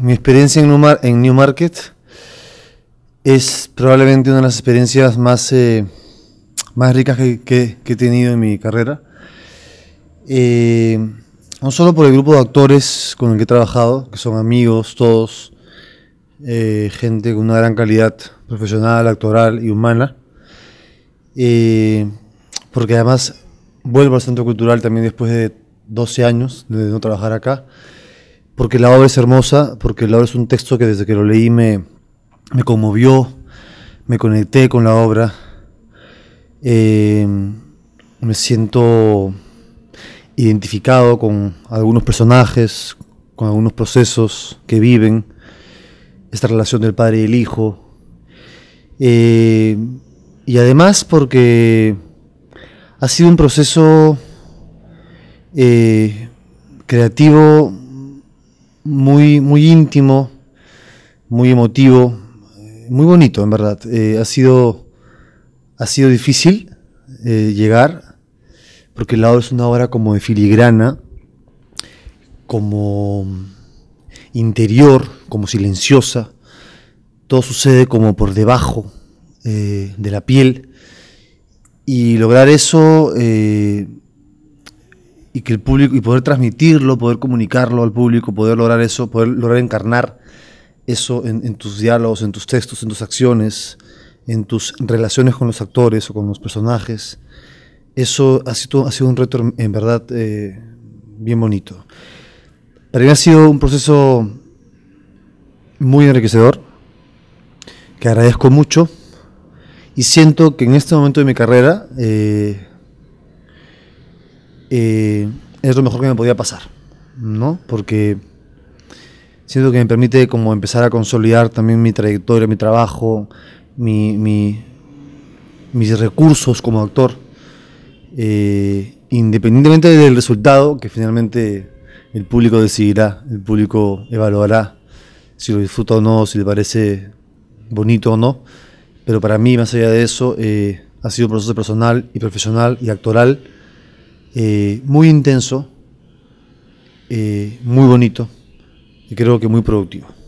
mi experiencia en Newmarket en New Market es probablemente una de las experiencias más, eh, más ricas que, que, he tenido en mi carrera. Eh, no solo por el grupo de actores con el que he trabajado, que son amigos todos, eh, gente con una gran calidad profesional, actoral y humana, porque además vuelvo al Centro Cultural también después de 12 años de no trabajar acá porque la obra es hermosa, porque la obra es un texto que desde que lo leí me, me conmovió, me conecté con la obra, eh, me siento identificado con algunos personajes, con algunos procesos que viven, esta relación del padre y el hijo, eh, y además porque ha sido un proceso eh, creativo muy, muy íntimo, muy emotivo, muy bonito en verdad. Eh, ha, sido, ha sido difícil eh, llegar, porque el lado es una obra como de filigrana, como interior, como silenciosa. Todo sucede como por debajo eh, de la piel. Y lograr eso y que el público y poder transmitirlo, poder comunicarlo al público, poder lograr eso, poder lograr encarnar eso en, tus diálogos, en tus textos, en tus acciones, en tus relaciones con los actores o con los personajes. Eso ha sido, ha sido un reto en, verdad eh, bien bonito. Para mí ha sido un proceso muy enriquecedor, que agradezco mucho y siento que en este momento de mi carrera eh, eh, es lo mejor que me podía pasar, ¿no? Porque siento que me permite como empezar a consolidar también mi trayectoria, mi trabajo, mis recursos como actor, eh, independientemente del resultado que finalmente el público decidirá, el público evaluará si lo disfruta o no, si le parece bonito o no, pero para mí, más allá de eso, eh, ha sido un proceso personal y profesional y actoral eh, muy intenso, eh, muy bonito y creo que muy productivo.